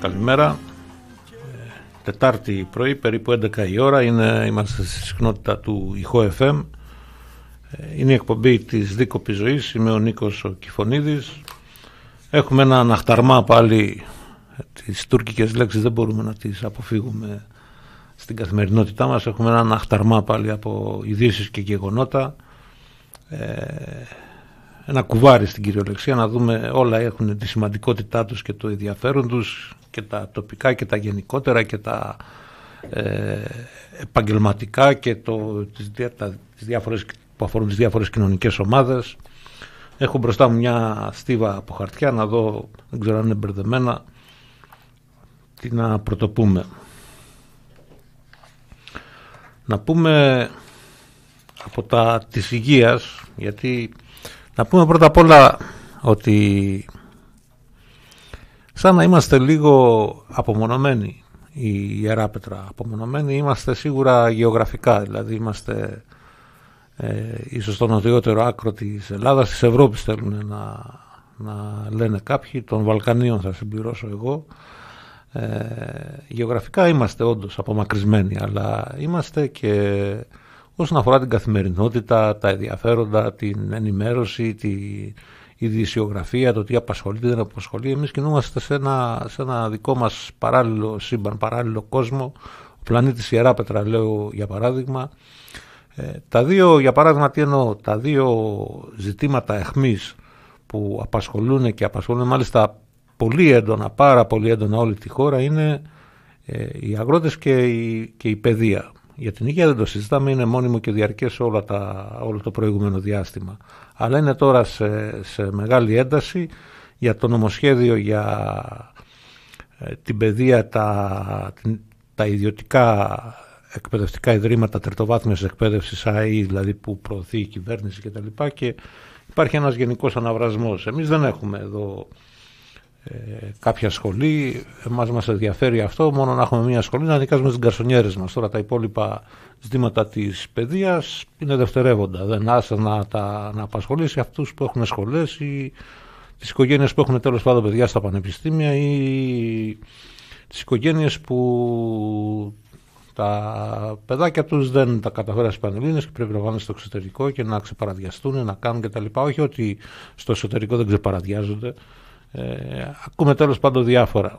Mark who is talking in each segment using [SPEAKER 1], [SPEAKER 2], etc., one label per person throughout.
[SPEAKER 1] Καλημέρα. Τετάρτη πρωί, περίπου 11 η ώρα, είναι, είμαστε στη συχνότητα του ηχό FM. Είναι η εκπομπή της Δίκοπης Ζωής, είμαι ο Νίκος ο Έχουμε ένα αναχταρμά πάλι, τις τουρκικές λέξεις δεν μπορούμε να τις αποφύγουμε στην καθημερινότητά μας. Έχουμε ένα αναχταρμά πάλι από ειδήσεις και γεγονότα. Ε, ένα κουβάρι στην κυριολεξία, να δούμε όλα έχουν τη σημαντικότητά τους και το ενδιαφέρον τους και τα τοπικά και τα γενικότερα και τα ε, επαγγελματικά και το, τις, τα, τις διάφορες, που αφορούν τις διάφορες κοινωνικές ομάδες. Έχω μπροστά μου μια στίβα από χαρτιά να δω, δεν ξέρω αν είναι μπερδεμένα, τι να πρωτοπούμε. Να πούμε από τα της υγείας, γιατί να πούμε πρώτα απ' όλα ότι σαν να είμαστε λίγο απομονωμένοι η Ιερά Πέτρα. Απομονωμένοι είμαστε σίγουρα γεωγραφικά, δηλαδή είμαστε ε, ίσως το νοτιότερο άκρο της Ελλάδας, της Ευρώπης θέλουν να, λένε κάποιοι, των Βαλκανίων θα συμπληρώσω εγώ. Ε, γεωγραφικά είμαστε όντως απομακρυσμένοι, αλλά είμαστε και όσον αφορά την καθημερινότητα, τα ενδιαφέροντα, την ενημέρωση, τη ειδησιογραφία, το τι απασχολεί, δεν απασχολεί. Εμείς κινούμαστε σε ένα, σε ένα δικό μας παράλληλο σύμπαν, παράλληλο κόσμο, ο πλανήτης Ιερά λέω για παράδειγμα. Ε, τα δύο, για παράδειγμα τι εννοώ, τα δύο ζητήματα εχμής που απασχολούν και απασχολούν μάλιστα πολύ έντονα, πάρα πολύ έντονα όλη τη χώρα είναι ε, οι αγρότες και και η παιδεία. Για την υγεία δεν το συζητάμε, είναι μόνιμο και διαρκές όλα τα, όλο το προηγούμενο διάστημα. Αλλά είναι τώρα σε, μεγάλη ένταση για το νομοσχέδιο για ε, την παιδεία, τα, τα ιδιωτικά εκπαιδευτικά ιδρύματα τριτοβάθμιας εκπαίδευσης ΑΕΗ, δηλαδή που προωθεί η κυβέρνηση κτλ. Και, και υπάρχει ένας γενικός αναβρασμός. Εμείς δεν έχουμε εδώ κάποια σχολή. Εμάς μας ενδιαφέρει αυτό, μόνο να έχουμε μια σχολή, να δικάζουμε τις γκαρσονιέρες μας. Τώρα τα υπόλοιπα ζητήματα της παιδείας είναι δευτερεύοντα. Δεν άσε να, τα, να απασχολήσει αυτούς που έχουν σχολέ ή τις οικογένειες που έχουν τέλος πάντων παιδιά στα πανεπιστήμια ή τις οικογένειες που τα παιδάκια τους δεν τα καταφέραν στις Πανελλήνες και πρέπει να πάνε στο εξωτερικό και να ξεπαραδιαστούν, να κάνουν κτλ. Όχι ότι στο εσωτερικό δεν ξεπαραδιάζονται. Ε, ακούμε τέλος πάντων διάφορα.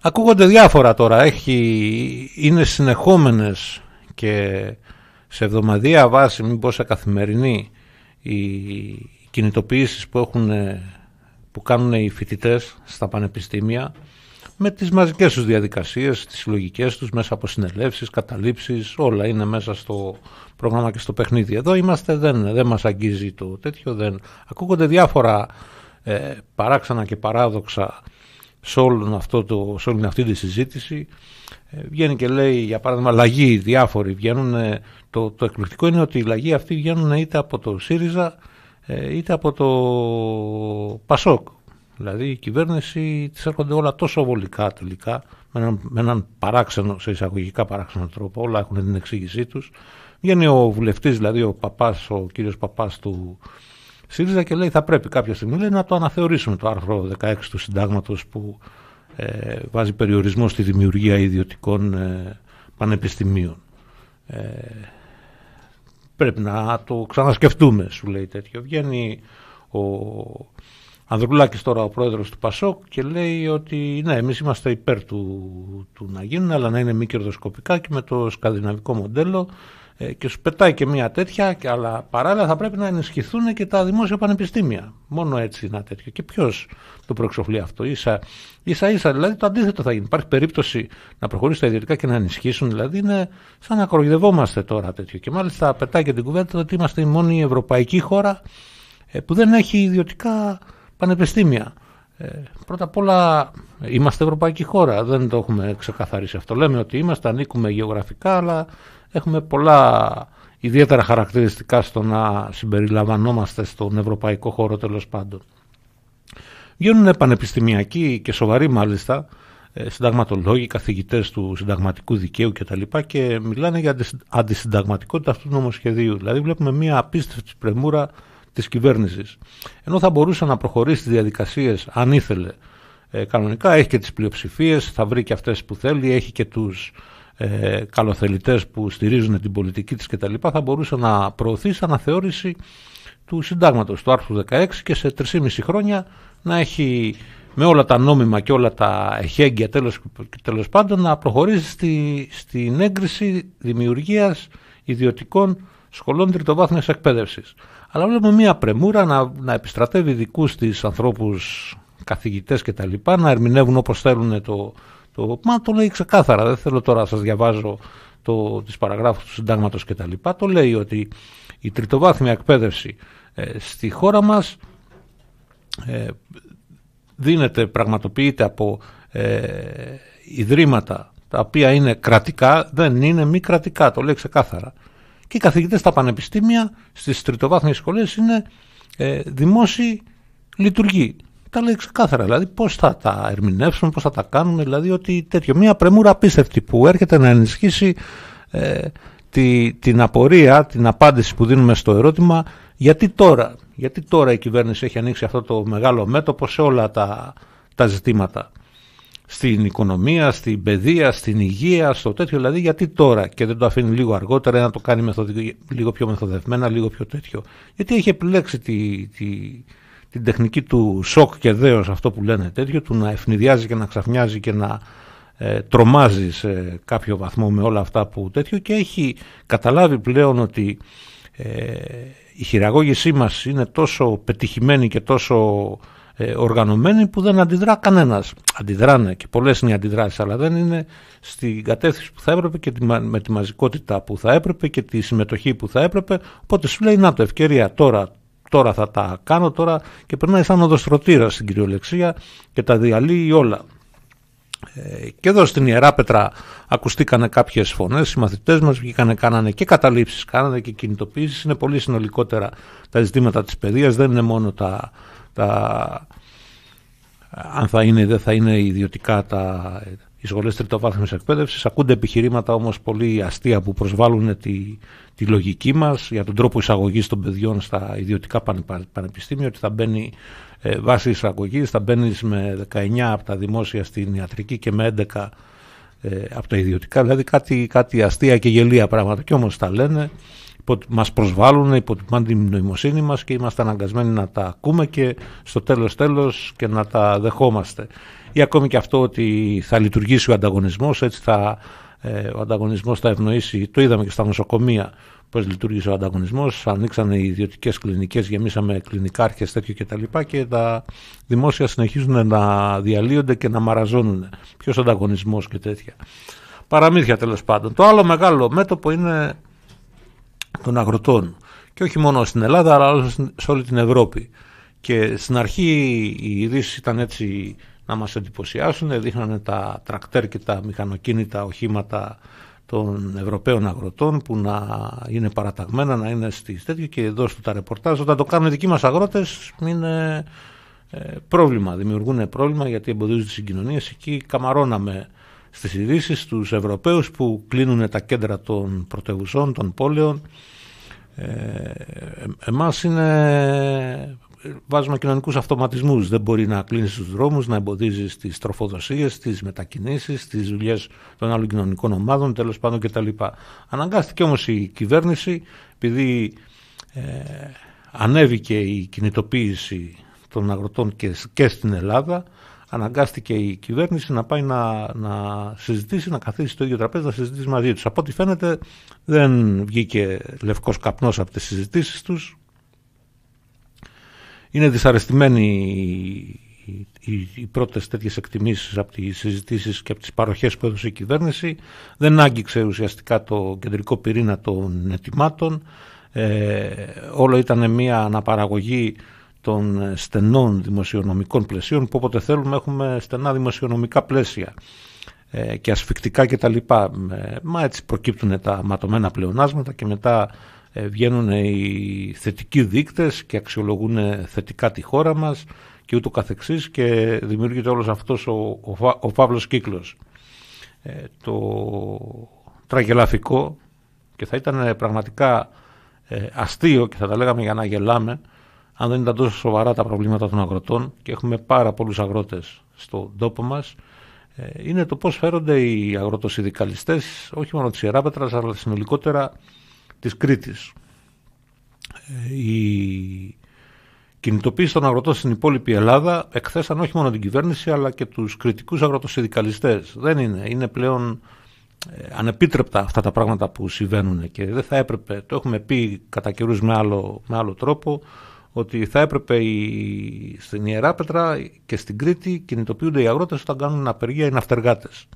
[SPEAKER 1] Ακούγονται διάφορα τώρα, Έχει, είναι συνεχόμενες και σε εβδομαδιαία βάση, μήπως σε καθημερινή, οι κινητοποιήσεις που, έχουν, που κάνουν οι φοιτητές στα πανεπιστήμια με τις μαζικές τους διαδικασίες, τις συλλογικές τους μέσα από συνελεύσεις, καταλήψεις, όλα είναι μέσα στο πρόγραμμα και στο παιχνίδι. Εδώ είμαστε, δεν, δεν μας αγγίζει το τέτοιο, δεν. ακούγονται διάφορα ε, παράξανα και παράδοξα σε, όλη αυτή τη συζήτηση ε, βγαίνει και λέει για παράδειγμα λαγοί διάφοροι βγαίνουν ε, το, το εκπληκτικό είναι ότι οι λαγοί αυτοί βγαίνουν είτε από το ΣΥΡΙΖΑ ε, είτε από το ΠΑΣΟΚ δηλαδή η κυβέρνηση της έρχονται όλα τόσο βολικά τελικά με έναν, με έναν παράξενο, σε εισαγωγικά παράξενο τρόπο όλα έχουν την εξήγησή τους βγαίνει ο βουλευτής δηλαδή ο παπάς, ο κύριος Παπάς του, ΣΥΡΙΖΑ και λέει θα πρέπει κάποια στιγμή λέει, να το αναθεωρήσουμε το άρθρο 16 του συντάγματος που ε, βάζει περιορισμό στη δημιουργία ιδιωτικών ε, πανεπιστημίων. Ε, πρέπει να το ξανασκεφτούμε, σου λέει τέτοιο. Βγαίνει ο Ανδρουλάκης τώρα ο πρόεδρος του ΠΑΣΟΚ και λέει ότι ναι, εμείς είμαστε υπέρ του, του να γίνουν, αλλά να είναι μη κερδοσκοπικά και με το σκανδιναβικό μοντέλο ε, και σου πετάει και μια τέτοια, αλλά παράλληλα θα πρέπει να ενισχυθούν και τα δημόσια πανεπιστήμια. Μόνο έτσι είναι τέτοιο. Και ποιος το προεξοφλεί αυτό. Ίσα, ίσα ίσα, δηλαδή το αντίθετο θα γίνει. Υπάρχει περίπτωση να προχωρήσει τα ιδιωτικά και να ενισχύσουν. Δηλαδή είναι σαν να κοροϊδευόμαστε τώρα τέτοιο. Και μάλιστα πετάει και την κουβέντα ότι είμαστε η μόνη ευρωπαϊκή χώρα ε, που δεν έχει ιδιωτικά πανεπιστήμια. Ε, πρώτα απ' όλα είμαστε ευρωπαϊκή χώρα, δεν το έχουμε ξεκαθαρίσει αυτό. Λέμε ότι είμαστε, ανήκουμε γεωγραφικά, αλλά έχουμε πολλά ιδιαίτερα χαρακτηριστικά στο να συμπεριλαμβανόμαστε στον ευρωπαϊκό χώρο τέλος πάντων. Γίνουν πανεπιστημιακοί και σοβαροί μάλιστα ε, συνταγματολόγοι, καθηγητές του συνταγματικού δικαίου κτλ. Και, και μιλάνε για αντισυνταγματικότητα αυτού του νομοσχεδίου. Δηλαδή βλέπουμε μια απίστευτη πρεμούρα της κυβέρνησης. Ενώ θα μπορούσε να προχωρήσει τις διαδικασίες αν ήθελε ε, κανονικά, έχει και τις πλειοψηφίες, θα βρει και αυτές που θέλει, έχει και τους ε, καλοθελητές που στηρίζουν την πολιτική της κτλ. θα μπορούσε να σαν αναθεώρηση του συντάγματος του άρθρου 16 και σε 3,5 χρόνια να έχει με όλα τα νόμιμα και όλα τα εχέγγυα τέλος, τέλος πάντων να προχωρήσει στη, στην έγκριση δημιουργίας ιδιωτικών σχολών τριτοβάθμιας εκπαίδευσης. Αλλά βλέπουμε μια πρεμούρα να, να επιστρατεύει δικούς της ανθρώπους καθηγητές και τα λοιπά, να ερμηνεύουν όπως θέλουν το, το, μα το λέει ξεκάθαρα, δεν θέλω τώρα να σας διαβάζω το, τις παραγράφους του συντάγματος λοιπά. Το λέει ότι η τριτοβάθμια εκπαίδευση ε, στη χώρα μας ε, δίνεται, πραγματοποιείται από ε, ιδρύματα τα οποία είναι κρατικά, δεν είναι μη κρατικά, το λέει ξεκάθαρα. Και οι καθηγητές στα πανεπιστήμια, στις τριτοβάθμιες σχολές είναι ε, δημόσιοι τα λέει ξεκάθαρα. Δηλαδή, πώς θα τα ερμηνεύσουμε, πώς θα τα κάνουμε. Δηλαδή, ότι τέτοιο. Μια πρεμούρα απίστευτη που έρχεται να ενισχύσει ε, τη, την απορία, την απάντηση που δίνουμε στο ερώτημα, γιατί τώρα, γιατί τώρα η κυβέρνηση έχει ανοίξει αυτό το μεγάλο μέτωπο σε όλα τα, τα ζητήματα. Στην οικονομία, στην παιδεία, στην υγεία, στο τέτοιο. Δηλαδή, γιατί τώρα και δεν το αφήνει λίγο αργότερα να το κάνει λίγο πιο μεθοδευμένα, λίγο πιο τέτοιο. Γιατί έχει επιλέξει τη, τη την τεχνική του σοκ και δέος αυτό που λένε τέτοιο, του να ευνηδιάζει και να ξαφνιάζει και να ε, τρομάζει σε κάποιο βαθμό με όλα αυτά που τέτοιο και έχει καταλάβει πλέον ότι ε, η χειραγώγησή μας είναι τόσο πετυχημένη και τόσο ε, οργανωμένη που δεν αντιδρά κανένας. Αντιδράνε και πολλές είναι οι αντιδράσεις αλλά δεν είναι στην κατεύθυνση που θα έπρεπε και με τη μαζικότητα που θα έπρεπε και τη συμμετοχή που θα έπρεπε οπότε σου λέει να το ευκαιρία τώρα τώρα θα τα κάνω τώρα και περνάει σαν οδοστρωτήρα στην κυριολεξία και τα διαλύει όλα. Ε, και εδώ στην Ιερά Πέτρα ακουστήκανε κάποιες φωνές, οι μαθητές μας βγήκανε, κάνανε και καταλήψεις, κάνανε και κινητοποίησεις, είναι πολύ συνολικότερα τα ζητήματα της παιδείας, δεν είναι μόνο τα, τα αν θα είναι ή δεν θα είναι ιδιωτικά τα, σχολές τριτοβάθμιας εκπαίδευσης. Ακούνται επιχειρήματα όμως πολύ αστεία που προσβάλλουν τη, τη λογική μας για τον τρόπο εισαγωγής των παιδιών στα ιδιωτικά πανεπιστήμια, ότι θα μπαίνει ε, βάση εισαγωγής, θα μπαίνει με 19 από τα δημόσια στην ιατρική και με 11 ε, από τα ιδιωτικά. Δηλαδή κάτι, κάτι αστεία και γελία πράγματα. Και όμως τα λένε, μας προσβάλλουν, υποτιμάνε την νοημοσύνη μας και είμαστε αναγκασμένοι να τα ακούμε και στο τέλος τέλος και να τα δεχόμαστε ή ακόμη και αυτό ότι θα λειτουργήσει ο ανταγωνισμός, έτσι θα, ε, ο ανταγωνισμός θα ευνοήσει, το είδαμε και στα νοσοκομεία πώς λειτουργήσε ο ανταγωνισμός, ανοίξαν οι ιδιωτικές κλινικές, γεμίσαμε κλινικάρχες τέτοιο κτλ. Και, τα λοιπά και τα δημόσια συνεχίζουν να διαλύονται και να μαραζώνουν. Ποιος ανταγωνισμός και τέτοια. Παραμύθια τέλος πάντων. Το άλλο μεγάλο μέτωπο είναι των αγροτών. Και όχι μόνο στην Ελλάδα, αλλά σε όλη την Ευρώπη. Και στην αρχή η ειδήσει ήταν έτσι να μας εντυπωσιάσουν. Δείχνανε τα τρακτέρ και τα μηχανοκίνητα οχήματα των Ευρωπαίων αγροτών που να είναι παραταγμένα, να είναι στις τέτοιο και εδώ στο τα ρεπορτάζ. Όταν το κάνουν οι δικοί μας αγρότες είναι ε, πρόβλημα, δημιουργούν πρόβλημα γιατί εμποδίζουν τις συγκοινωνίες. Εκεί καμαρώναμε στις ειδήσεις τους Ευρωπαίους που κλείνουν τα κέντρα των πρωτευουσών, των πόλεων. Ε, ε εμάς είναι βάζουμε κοινωνικούς αυτοματισμούς. Δεν μπορεί να κλείνεις τους δρόμους, να εμποδίζεις τις τροφοδοσίες, τις μετακίνησει, τις δουλειές των άλλων κοινωνικών ομάδων, τέλος πάντων κτλ. Αναγκάστηκε όμως η κυβέρνηση, επειδή ε, ανέβηκε η κινητοποίηση των αγροτών και, στην Ελλάδα, αναγκάστηκε η κυβέρνηση να πάει να, να συζητήσει, να καθίσει στο ίδιο τραπέζι, να συζητήσει μαζί τους. Από ό,τι φαίνεται δεν βγήκε λευκός καπνο από τις συζητήσεις τους. Είναι δυσαρεστημένοι οι, οι, οι πρώτες τέτοιες εκτιμήσεις από τις συζητήσεις και από τις παροχές που έδωσε η κυβέρνηση. Δεν άγγιξε ουσιαστικά το κεντρικό πυρήνα των ετοιμάτων. Ε, όλο ήταν μια αναπαραγωγή των στενών δημοσιονομικών πλαισίων που όποτε θέλουμε έχουμε στενά δημοσιονομικά πλαίσια ε, και ασφικτικά κτλ. Ε, μα έτσι προκύπτουν τα ματωμένα πλεονάσματα και μετά ε, βγαίνουν οι θετικοί δείκτες και αξιολογούν ε, θετικά τη χώρα μας και ούτω καθεξής και δημιουργείται όλος αυτός ο, ο, ο φαύλος κύκλος. Ε, το τραγελαφικό και θα ήταν πραγματικά αστείο και θα τα λέγαμε για να γελάμε αν δεν ήταν τόσο σοβαρά τα προβλήματα των αγροτών και έχουμε πάρα πολλούς αγρότες στον τόπο μας ε, είναι το πώς φέρονται οι αγροτοσυνδικαλιστές όχι μόνο της Ιεράπετρας αλλά συνολικότερα της Κρήτης. Ε, η κινητοποίηση των αγροτών στην υπόλοιπη Ελλάδα εκθέσαν όχι μόνο την κυβέρνηση αλλά και τους κριτικούς αγροτοσυνδικαλιστές. Δεν είναι, είναι πλέον ε, ανεπίτρεπτα αυτά τα πράγματα που συμβαίνουν και δεν θα έπρεπε, το έχουμε πει κατά καιρούς με άλλο, με άλλο τρόπο, ότι θα έπρεπε η, στην Ιεράπετρα και στην Κρήτη κινητοποιούνται οι αγρότες όταν κάνουν απεργία οι ναυτεργάτες.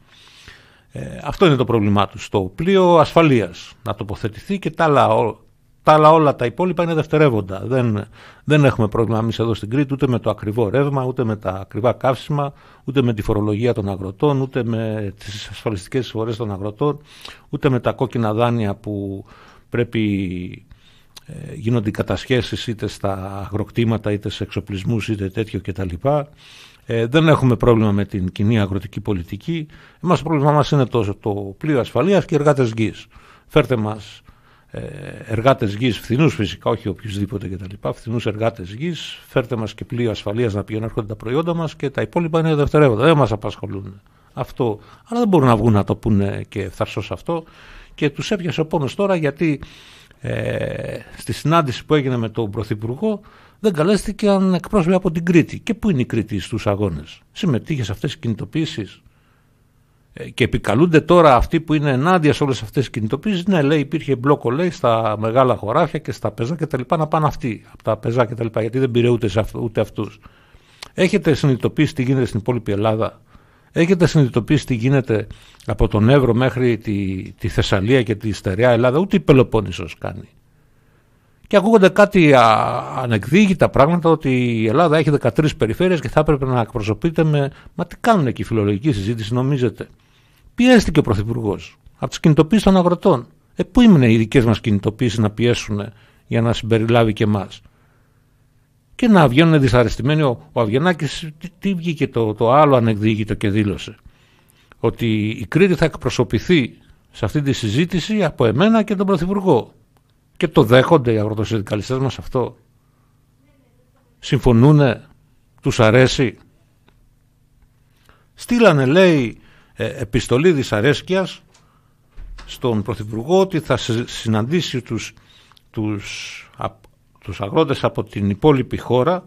[SPEAKER 1] Ε, αυτό είναι το πρόβλημά τους. Το πλοίο ασφαλείας να τοποθετηθεί και τα άλλα, τα όλα τα υπόλοιπα είναι δευτερεύοντα. Δεν, δεν έχουμε πρόβλημα εμείς εδώ στην Κρήτη ούτε με το ακριβό ρεύμα, ούτε με τα ακριβά καύσιμα, ούτε με τη φορολογία των αγροτών, ούτε με τις ασφαλιστικές εισφορές των αγροτών, ούτε με τα κόκκινα δάνεια που πρέπει ε, γίνονται οι κατασχέσεις είτε στα αγροκτήματα είτε σε εξοπλισμούς είτε τέτοιο κτλ. Ε, δεν έχουμε πρόβλημα με την κοινή αγροτική πολιτική. Εμάς το πρόβλημά μας είναι το, το πλοίο ασφαλείας και οι εργάτες γης. Φέρτε μας ε, εργάτες γης, φθηνούς φυσικά, όχι οποιουσδήποτε κτλ. Φθηνούς εργάτες γης, φέρτε μας και πλοίο ασφαλείας να πηγαίνουν έρχονται τα προϊόντα μας και τα υπόλοιπα είναι δευτερεύοντα, δεν μας απασχολούν. Αυτό. Αλλά δεν μπορούν να βγουν να το πούνε και φθαρσός αυτό. Και τους έπιασε ο πόνος τώρα γιατί ε, στη συνάντηση που έγινε με τον Πρωθυπουργό δεν καλέστηκαν εκπρόσωποι από την Κρήτη. Και πού είναι η Κρήτη στους αγώνες. Συμμετείχε σε αυτές τις κινητοποίησεις. Ε, και επικαλούνται τώρα αυτοί που είναι ενάντια σε όλες αυτές τις κινητοποίησεις Ναι, λέει υπήρχε μπλόκο λέει στα μεγάλα χωράφια και στα πεζά κτλ. Να πάνε αυτοί από τα πεζά κτλ. Γιατί δεν πήρε ούτε, ούτε αυτούς. Έχετε συνειδητοποιήσει τι γίνεται στην υπόλοιπη Ελλάδα. Έχετε συνειδητοποιήσει τι γίνεται από τον Εύρο μέχρι τη, τη Θεσσαλία και τη Στερεά Ελλάδα. Ούτε η Πελοπόννησος κάνει και ακούγονται κάτι ανεκδίκητα πράγματα ότι η Ελλάδα έχει 13 περιφέρειες και θα έπρεπε να εκπροσωπείται με. Μα τι κάνουν εκεί, φιλολογική συζήτηση, νομίζετε. Πιέστηκε ο Πρωθυπουργός από τις κινητοποίησεις των αγροτών. Ε, πού ήμουν οι δικές μας κινητοποίησεις να πιέσουν για να συμπεριλάβει και εμάς. Και να βγαίνουν δυσαρεστημένοι. Ο, ο τι, βγήκε το, το άλλο ανεκδίκητο και δήλωσε. Ότι η Κρήτη θα εκπροσωπηθεί σε αυτή τη συζήτηση από εμένα και τον Πρωθυπουργό. Και το δέχονται οι αγροτοσυνδικαλιστές μας αυτό. Συμφωνούνε, τους αρέσει. Στείλανε λέει ε, επιστολή δυσαρέσκειας στον Πρωθυπουργό ότι θα συναντήσει τους, τους, τους αγρότες από την υπόλοιπη χώρα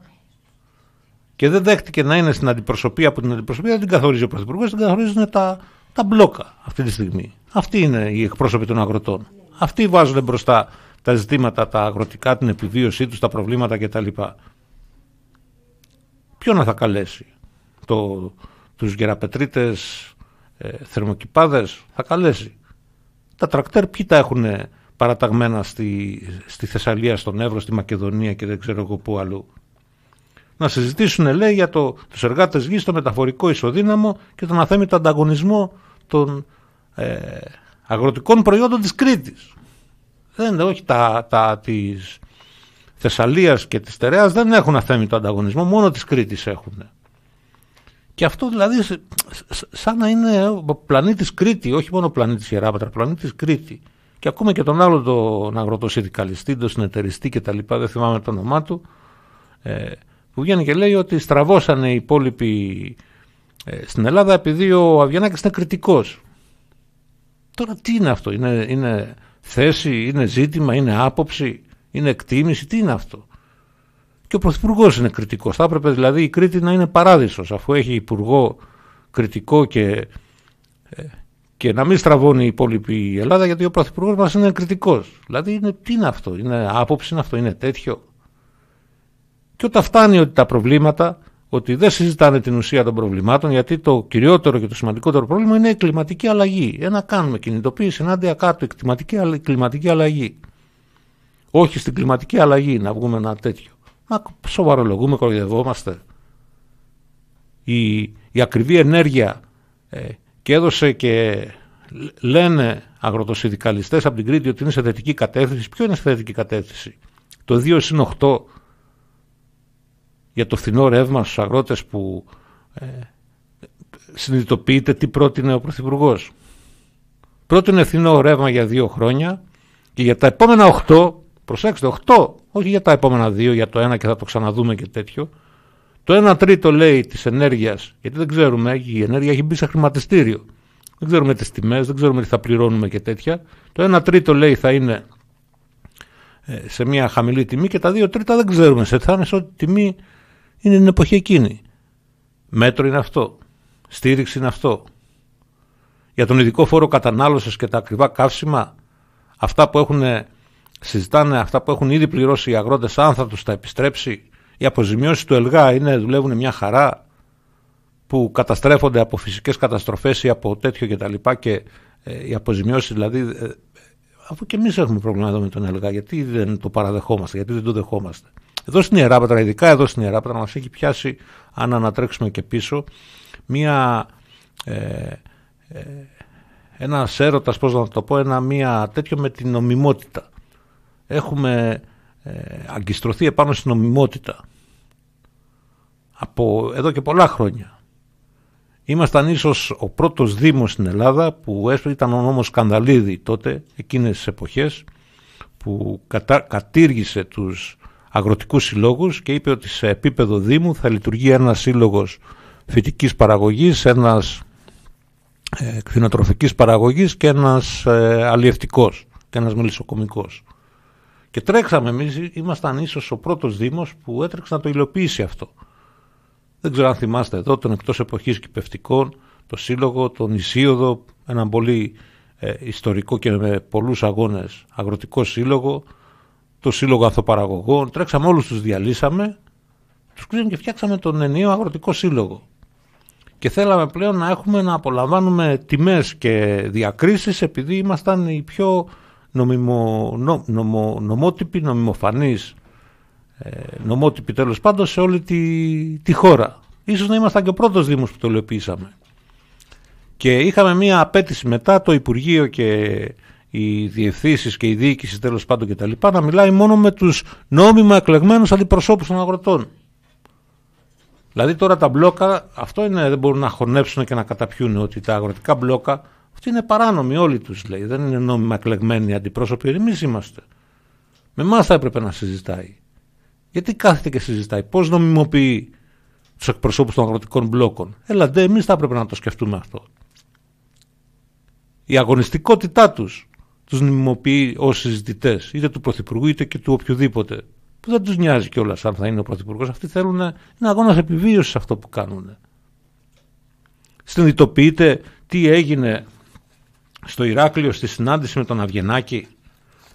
[SPEAKER 1] και δεν δέχτηκε να είναι στην αντιπροσωπεία από την αντιπροσωπεία, δεν την καθορίζει ο Πρωθυπουργός, την καθορίζουν τα, τα μπλόκα αυτή τη στιγμή. Αυτοί είναι οι εκπρόσωποι των αγροτών. Αυτοί βάζουν μπροστά τα ζητήματα, τα αγροτικά, την επιβίωσή τους, τα προβλήματα κτλ. Ποιο να θα καλέσει, το, τους γεραπετρίτες ε, θα καλέσει. Τα τρακτέρ ποιοι τα έχουν παραταγμένα στη, στη Θεσσαλία, στον Εύρο, στη Μακεδονία και δεν ξέρω εγώ πού αλλού. Να συζητήσουν, λέει, για το, τους εργάτες γης, το μεταφορικό ισοδύναμο και τον αθέμητο ανταγωνισμό των ε, αγροτικών προϊόντων της Κρήτης. Δεν, όχι τα, τα της Θεσσαλίας και της Τερέας δεν έχουν αθέμητο ανταγωνισμό, μόνο της Κρήτης έχουν. Και αυτό δηλαδή σαν να είναι ο πλανήτης Κρήτη, όχι μόνο πλανήτης Ιεράπατρα, πλανήτης Κρήτη. Και ακόμα και τον άλλο τον αγροτοσυνδικαλιστή, τον συνεταιριστή και τα λοιπά, δεν θυμάμαι το όνομά του, ε, που βγαίνει και λέει ότι στραβώσανε οι υπόλοιποι ε, στην Ελλάδα επειδή ο Αβγενάκης ήταν κριτικός. Τώρα τι είναι αυτό, είναι, είναι θέση, είναι ζήτημα, είναι άποψη, είναι εκτίμηση, τι είναι αυτό. Και ο Πρωθυπουργός είναι κριτικός. Θα έπρεπε δηλαδή η Κρήτη να είναι παράδεισος αφού έχει υπουργό κριτικό και, ε, και να μην στραβώνει η υπόλοιπη Ελλάδα γιατί ο Πρωθυπουργός μας είναι κριτικός. Δηλαδή είναι, τι είναι αυτό, είναι άποψη, είναι αυτό, είναι τέτοιο. Και όταν φτάνει ότι τα προβλήματα ότι δεν συζητάνε την ουσία των προβλημάτων, γιατί το κυριότερο και το σημαντικότερο πρόβλημα είναι η κλιματική αλλαγή. Ένα κάνουμε κινητοποίηση ενάντια κάτω, η κλιματική, κλιματική αλλαγή. Όχι στην κλιματική αλλαγή να βγούμε ένα τέτοιο. Μα σοβαρολογούμε, κοροϊδευόμαστε. Η, η ακριβή ενέργεια ε, και έδωσε και λένε αγροτοσυνδικαλιστές από την Κρήτη ότι είναι σε θετική κατεύθυνση. Ποιο είναι σε θετική κατεύθυνση. Το 2 συν για το φθηνό ρεύμα στους αγρότες που ε, συνειδητοποιείται τι πρότεινε ο Πρωθυπουργός. Πρότεινε φθηνό ρεύμα για δύο χρόνια και για τα επόμενα οχτώ, προσέξτε, οχτώ, όχι για τα επόμενα δύο, για το ένα και θα το ξαναδούμε και τέτοιο, το ένα τρίτο λέει της ενέργειας, γιατί δεν ξέρουμε, η ενέργεια έχει μπει σε χρηματιστήριο. Δεν ξέρουμε τις τιμές, δεν ξέρουμε τι θα πληρώνουμε και τέτοια. Το ένα τρίτο λέει θα είναι ε, σε μια χαμηλή τιμή και τα δύο τρίτα δεν ξέρουμε σε θα είναι σε ό,τι τιμή είναι την εποχή εκείνη. Μέτρο είναι αυτό. Στήριξη είναι αυτό. Για τον ειδικό φόρο κατανάλωσης και τα ακριβά καύσιμα, αυτά που έχουν ε, συζητάνε, αυτά που έχουν ήδη πληρώσει οι αγρότες, αν θα τους τα επιστρέψει. Οι αποζημιώσει του ΕΛΓΑ είναι, δουλεύουν μια χαρά που καταστρέφονται από φυσικές καταστροφές ή από τέτοιο και τα λοιπά και ε, οι αποζημιώσεις δηλαδή ε, ε, αφού και εμείς έχουμε πρόβλημα εδώ με τον ΕΛΓΑ γιατί δεν το παραδεχόμαστε, γιατί δεν το δεχόμαστε. Εδώ στην Πέτρα, ειδικά εδώ στην Πέτρα μας έχει πιάσει, αν ανατρέξουμε και πίσω, μία, ε, ε, ένας έρωτας, πώς να το πω, ένα, μία τέτοιο με την νομιμότητα. Έχουμε ε, αγκιστρωθεί επάνω στην νομιμότητα από εδώ και πολλά χρόνια. Ήμασταν ίσως ο πρώτος δήμος στην Ελλάδα που έστω ήταν ο νόμος Σκανδαλίδη τότε, εκείνες τις εποχές που κατήργησε τους αγροτικούς συλλόγους και είπε ότι σε επίπεδο Δήμου θα λειτουργεί ένας σύλλογος φυτικής παραγωγής, ένας ε, κτηνοτροφικής παραγωγής και ένας ε, αλλιευτικός και ένας μελισσοκομικός. Και τρέξαμε εμείς, ήμασταν ίσως ο πρώτος Δήμος που έτρεξε να το υλοποιήσει αυτό. Δεν ξέρω αν θυμάστε εδώ τον εκτός εποχής κυπευτικών, το Σύλλογο, τον Ισίωδο, έναν πολύ ε, ιστορικό και με πολλούς αγώνες αγροτικό σύλλογο, το Σύλλογο Ανθοπαραγωγών, τρέξαμε όλους τους διαλύσαμε, τους κλείσαμε και φτιάξαμε τον ενίο αγροτικό σύλλογο. Και θέλαμε πλέον να έχουμε να απολαμβάνουμε τιμές και διακρίσεις επειδή ήμασταν οι πιο νομιμο, νομο, νομότυποι, νομιμοφανείς, ε, νομότυποι τέλος πάντων σε όλη τη, τη χώρα. Ίσως να ήμασταν και ο πρώτος Δήμος που το υλοποιήσαμε. Και είχαμε μία απέτηση μετά το Υπουργείο και οι διευθύνσεις και η διοίκηση τέλος πάντων κτλ. να μιλάει μόνο με τους νόμιμα εκλεγμένους αντιπροσώπους των αγροτών. Δηλαδή τώρα τα μπλόκα, αυτό είναι, δεν μπορούν να χωνέψουν και να καταπιούν ότι τα αγροτικά μπλόκα, αυτοί είναι παράνομοι όλοι τους λέει. Δεν είναι νόμιμα εκλεγμένοι αντιπρόσωποι, εμείς είμαστε. Με εμάς θα έπρεπε να συζητάει. Γιατί κάθεται και συζητάει, πώς νομιμοποιεί τους εκπροσώπους των αγροτικών μπλόκων. Ελάτε, εμείς θα έπρεπε να το σκεφτούμε αυτό. Η αγωνιστικότητά τους τους νομιμοποιεί ως συζητητές, είτε του Πρωθυπουργού είτε και του οποιοδήποτε. Που δεν τους νοιάζει κιόλας αν θα είναι ο Πρωθυπουργός. Αυτοί θέλουν ένα αγώνας επιβίωσης αυτό που κάνουν. Συνειδητοποιείτε τι έγινε στο Ηράκλειο στη συνάντηση με τον Αυγενάκη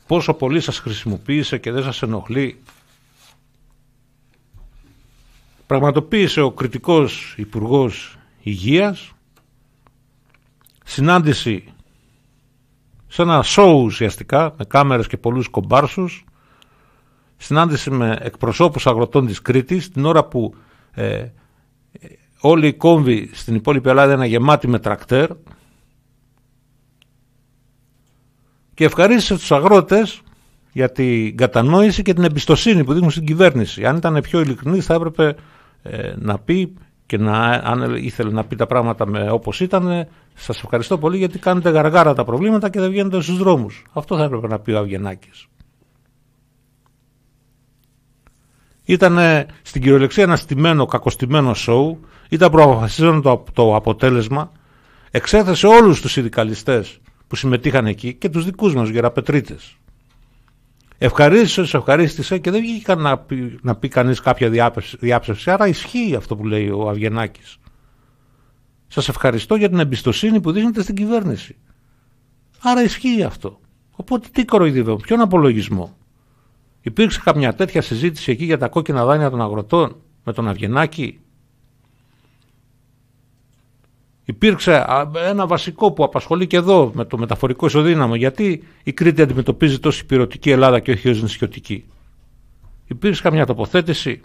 [SPEAKER 1] πόσο πολύ σας χρησιμοποίησε και δεν σας ενοχλεί. Πραγματοποίησε ο κριτικός Υπουργός Υγείας συνάντηση σε ένα σοου ουσιαστικά με κάμερες και πολλούς κομπάρσους συνάντηση με εκπροσώπους αγροτών της Κρήτης την ώρα που όλη ε, όλοι οι κόμβοι στην υπόλοιπη Ελλάδα είναι γεμάτη με τρακτέρ και ευχαρίστησε τους αγρότες για την κατανόηση και την εμπιστοσύνη που δείχνουν στην κυβέρνηση. Αν ήταν πιο ειλικρινή θα έπρεπε ε, να πει και να, αν ήθελε να πει τα πράγματα με, όπως ήταν Σας ευχαριστώ πολύ γιατί κάνετε γαργάρα τα προβλήματα και δεν βγαίνετε στους δρόμους. Αυτό θα έπρεπε να πει ο Αυγενάκης. Ήταν στην κυριολεξία ένα στημένο, κακοστημένο σοου. Ήταν προαποφασισμένο το, το αποτέλεσμα. Εξέθεσε όλους τους συνδικαλιστές που συμμετείχαν εκεί και τους δικούς μας γεραπετρίτες. Ευχαρίστησε ευχαρίστησε και δεν βγήκε να πει, πει κανείς κάποια διάψευση. Άρα ισχύει αυτό που λέει ο Αβγενάκη. Σας ευχαριστώ για την εμπιστοσύνη που δείχνετε στην κυβέρνηση. Άρα ισχύει αυτό. Οπότε τι κοροϊδεύω; ποιον απολογισμό. Υπήρξε καμιά τέτοια συζήτηση εκεί για τα κόκκινα δάνεια των αγροτών με τον Αυγενάκη. Υπήρξε ένα βασικό που απασχολεί και εδώ με το μεταφορικό ισοδύναμο. Γιατί η Κρήτη αντιμετωπίζει τόσο υπηρετική Ελλάδα και όχι ως νησιωτική. Υπήρξε καμιά τοποθέτηση.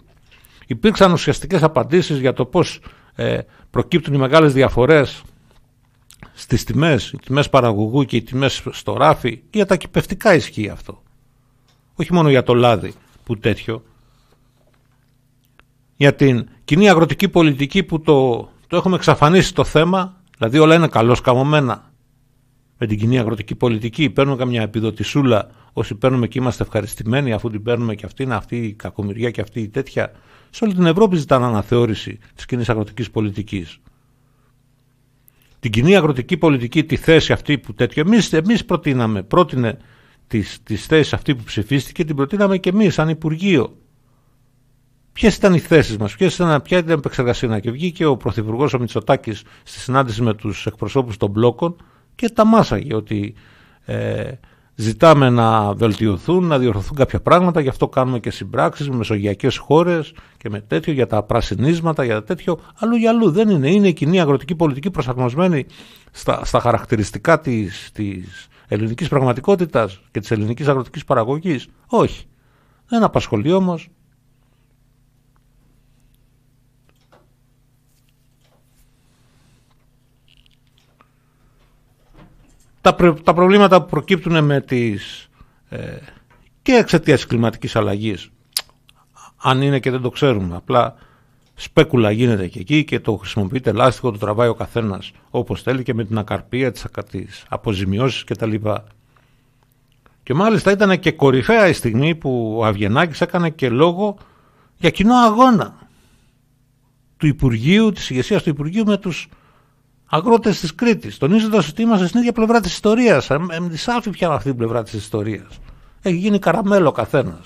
[SPEAKER 1] Υπήρξαν ουσιαστικές απαντήσεις για το πώς ε, προκύπτουν οι μεγάλες διαφορές στις τιμές, οι τιμές παραγωγού και οι τιμές στο ράφι, για τα κυπευτικά ισχύει αυτό. Όχι μόνο για το λάδι που τέτοιο. Για την κοινή αγροτική πολιτική που το, το έχουμε εξαφανίσει το θέμα, δηλαδή όλα είναι καλώς καμωμένα. Με την κοινή αγροτική πολιτική παίρνουμε καμιά επιδοτησούλα, όσοι παίρνουμε και είμαστε ευχαριστημένοι αφού την παίρνουμε και αυτή αυτή η κακομοιριά και αυτή η τέτοια σε όλη την Ευρώπη ζητάνε αναθεώρηση της κοινή αγροτικής πολιτικής. Την κοινή αγροτική πολιτική, τη θέση αυτή που τέτοιο. Εμείς εμείς προτείναμε, πρότεινε τις, τις θέσεις αυτή που ψηφίστηκε, την προτείναμε και εμείς σαν Υπουργείο. Ποιες ήταν οι θέσεις μας, ποια ήταν, ποια ήταν η επεξεργασία. Και βγήκε ο Πρωθυπουργός ο Μητσοτάκης στη συνάντηση με τους εκπροσώπους των μπλόκων και τα μάσαγε ότι ε, Ζητάμε να βελτιωθούν, να διορθωθούν κάποια πράγματα, γι' αυτό κάνουμε και συμπράξεις με μεσογειακές χώρες και με τέτοιο για τα πρασινίσματα, για τα τέτοιο, αλλού για αλλού δεν είναι. Είναι η κοινή αγροτική πολιτική προσαρμοσμένη στα, στα χαρακτηριστικά της, της ελληνικής πραγματικότητας και της ελληνικής αγροτικής παραγωγής. Όχι. Δεν απασχολεί όμως. τα, τα προβλήματα που προκύπτουν με τις, ε, και εξαιτίας της κλιματικής αλλαγής, αν είναι και δεν το ξέρουμε, απλά σπέκουλα γίνεται και εκεί και το χρησιμοποιείται λάστιχο, το τραβάει ο καθένας όπως θέλει και με την ακαρπία, τις, αποζημιώση κτλ. Και μάλιστα ήταν και κορυφαία η στιγμή που ο Αβγενάκη έκανε και λόγο για κοινό αγώνα του Υπουργείου, της ηγεσίας του Υπουργείου με τους Αγρότες της Κρήτης, τονίζοντας ότι είμαστε στην ίδια πλευρά της ιστορίας. Ε, ε, Σάφη πια αυτή την πλευρά της ιστορίας. Έχει γίνει καραμέλο καθένα.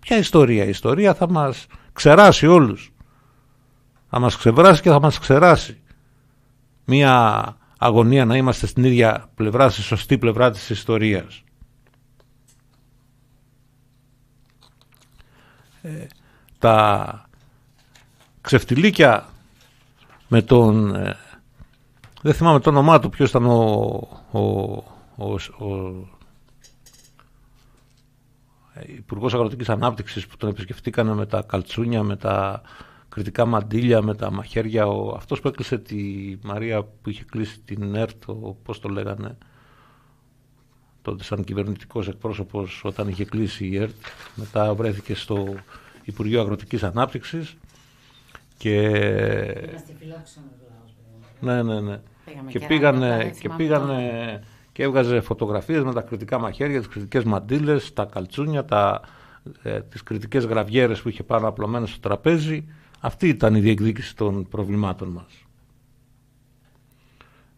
[SPEAKER 1] Ποια ιστορία, η ιστορία θα μας ξεράσει όλους. Θα μας ξεβράσει και θα μας ξεράσει. Μία αγωνία να είμαστε στην ίδια πλευρά, στη σωστή πλευρά της ιστορίας. Ε, τα ξεφτιλίκια με τον ε, δεν θυμάμαι το όνομά του, ποιος ήταν ο, ο, ο, ο Υπουργός Αγροτικής Ανάπτυξης που τον επισκεφτήκανε με τα καλτσούνια, με τα κριτικά μαντήλια, με τα μαχαίρια. Ο, αυτός που έκλεισε τη Μαρία που είχε κλείσει την ΕΡΤ, πώς το λέγανε, τότε σαν κυβερνητικός εκπρόσωπος όταν είχε κλείσει η ΕΡΤ. Μετά βρέθηκε στο Υπουργείο Αγροτικής Ανάπτυξης. Και... Ναι, ναι, ναι και, και και, πήγαν και έβγαζε φωτογραφίες με τα κριτικά μαχαίρια, τις κριτικές μαντήλες, τα καλτσούνια, τα, ε, τις κριτικές γραβιέρες που είχε πάνω απλωμένες στο τραπέζι. Αυτή ήταν η διεκδίκηση των προβλημάτων μας.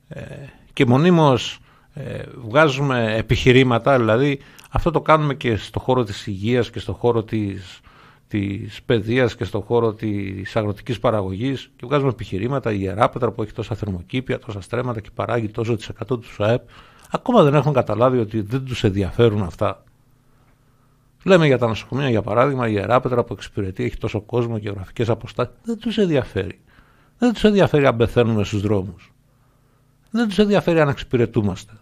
[SPEAKER 1] Ε, και μονίμως ε, βγάζουμε επιχειρήματα, δηλαδή αυτό το κάνουμε και στο χώρο της υγείας και στο χώρο της Της παιδείας και στον χώρο της αγροτικής παραγωγής και βγάζουμε επιχειρήματα, η Ιεράπετρα που έχει τόσα θερμοκήπια, τόσα στρέμματα και παράγει τόσο τη 100 του ΑΕΠ, ακόμα δεν έχουν καταλάβει ότι δεν τους ενδιαφέρουν αυτά. Λέμε για τα νοσοκομεία, για παράδειγμα, η Ιεράπετρα που εξυπηρετεί έχει τόσο κόσμο και γραφικέ αποστάσεις. δεν τους ενδιαφέρει. Δεν τους ενδιαφέρει αν πεθαίνουμε στους δρόμους. Δεν τους ενδιαφέρει αν εξυπηρετούμαστε.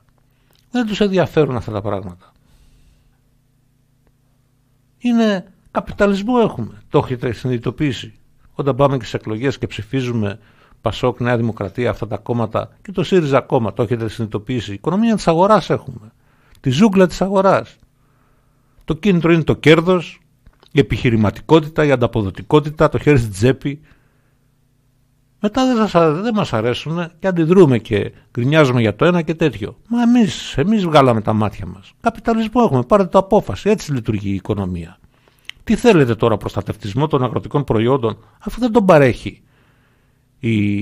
[SPEAKER 1] Δεν τους ενδιαφέρουν αυτά τα πράγματα. Είναι Καπιταλισμό έχουμε. Το έχετε συνειδητοποιήσει. Όταν πάμε και στι εκλογές και ψηφίζουμε Πασόκ, Νέα Δημοκρατία, αυτά τα κόμματα και το ΣΥΡΙΖΑ ακόμα, το έχετε συνειδητοποιήσει. οικονομία της αγοράς έχουμε. Τη ζούγκλα της αγοράς. Το κίνητρο είναι το κέρδος, η επιχειρηματικότητα, η ανταποδοτικότητα, το χέρι στην τσέπη. Μετά δεν, σας, μας αρέσουν και αντιδρούμε και γκρινιάζουμε για το ένα και τέτοιο. Μα εμείς, εμείς βγάλαμε τα μάτια μας. Καπιταλισμό έχουμε, πάρετε το απόφαση. Έτσι λειτουργεί η οικονομία. Τι θέλετε τώρα προστατευτισμό των αγροτικών προϊόντων αφού δεν τον παρέχει η,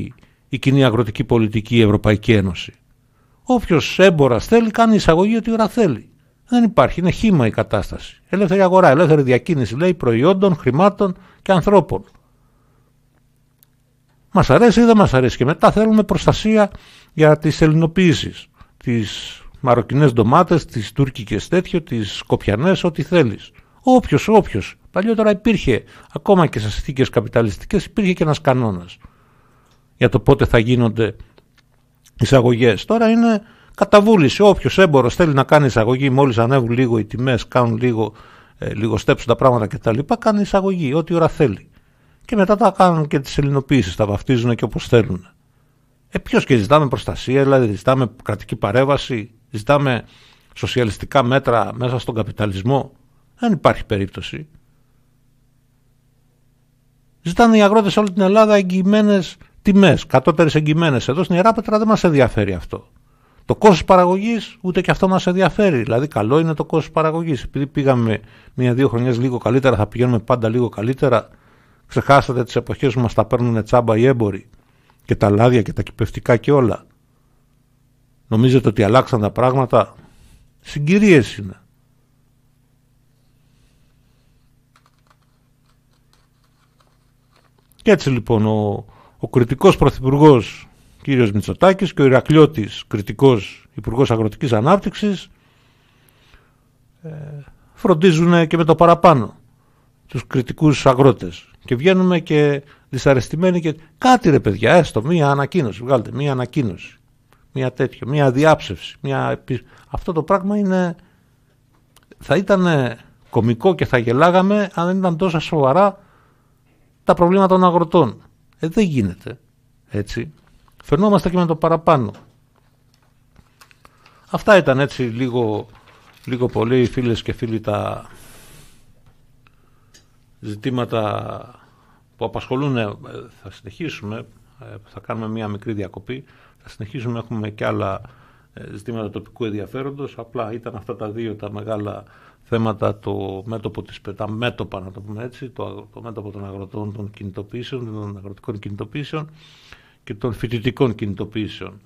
[SPEAKER 1] η κοινή αγροτική πολιτική η Ευρωπαϊκή Ένωση. Όποιος έμπορας θέλει κάνει εισαγωγή ό,τι ώρα θέλει. Δεν υπάρχει, είναι χήμα η κατάσταση. Ελεύθερη αγορά, ελεύθερη διακίνηση λέει προϊόντων, χρημάτων και ανθρώπων. Μας αρέσει ή δεν μας αρέσει. Και μετά θέλουμε προστασία για τις ελληνοποιήσει. Τις μαροκινές ντομάτες, τις τουρκικές τέτοιο, τις σκοπιανέ, ό,τι θέλεις. Όποιος, όποιος. Παλιότερα υπήρχε, ακόμα και σε συνθήκε καπιταλιστικές, υπήρχε και ένας κανόνας για το πότε θα γίνονται εισαγωγές. Τώρα είναι καταβούληση. Όποιος έμπορος θέλει να κάνει εισαγωγή, μόλις ανέβουν λίγο οι τιμές, κάνουν λίγο, ε, λιγοστέψουν τα πράγματα κτλ. Κάνει εισαγωγή, ό,τι ώρα θέλει. Και μετά τα κάνουν και τις ελληνοποίησεις, τα βαφτίζουν και όπως θέλουν. Ε, Ποιος και ζητάμε προστασία, δηλαδή ζητάμε κρατική παρέμβαση, ζητάμε σοσιαλιστικά μέτρα μέσα στον καπιταλισμό. Δεν υπάρχει περίπτωση. Ζητάνε οι αγρότες όλη την Ελλάδα εγγυημένες τιμές. Κατώτερες εγγυημένες. Εδώ στην Ιερά Πέτρα δεν μας ενδιαφέρει αυτό. Το κόστος παραγωγής ούτε και αυτό μας ενδιαφέρει. Δηλαδή, καλό είναι το κόστος παραγωγής. Επειδή πήγαμε μία-δύο χρονιές λίγο καλύτερα, θα πηγαίνουμε πάντα λίγο καλύτερα. Ξεχάσατε τις εποχές που μας τα παίρνουν τσάμπα οι έμποροι και τα λάδια και τα κυπευτικά και όλα. Νομίζετε ότι αλλάξαν τα πράγματα. Συγκυρίες είναι. Και έτσι λοιπόν ο, ο κριτικός Πρωθυπουργός κύριος Μητσοτάκης και ο Ηρακλειώτης κριτικός Υπουργός Αγροτικής Ανάπτυξης ε, φροντίζουν και με το παραπάνω τους κριτικούς αγρότες και βγαίνουμε και δυσαρεστημένοι και κάτι ρε παιδιά έστω μία ανακοίνωση βγάλτε μία ανακοίνωση μία τέτοια, μία διάψευση μία... αυτό το πράγμα είναι θα ήταν κομικό και θα γελάγαμε αν δεν ήταν τόσο σοβαρά τα προβλήματα των αγροτών. Ε, δεν γίνεται έτσι. Φερνόμαστε και με το παραπάνω. Αυτά ήταν έτσι λίγο, λίγο πολύ φίλες και φίλοι τα ζητήματα που απασχολούν. Ε, θα συνεχίσουμε, ε, θα κάνουμε μία μικρή διακοπή. Θα συνεχίσουμε, έχουμε και άλλα ε, ζητήματα τοπικού ενδιαφέροντος. Απλά ήταν αυτά τα δύο τα μεγάλα θέματα, το μέτωπο της, τα μέτωπα να το πούμε έτσι, το, το μέτωπο των αγροτών των κινητοποιήσεων, των αγροτικών κινητοποιήσεων και των φοιτητικών κινητοποιήσεων.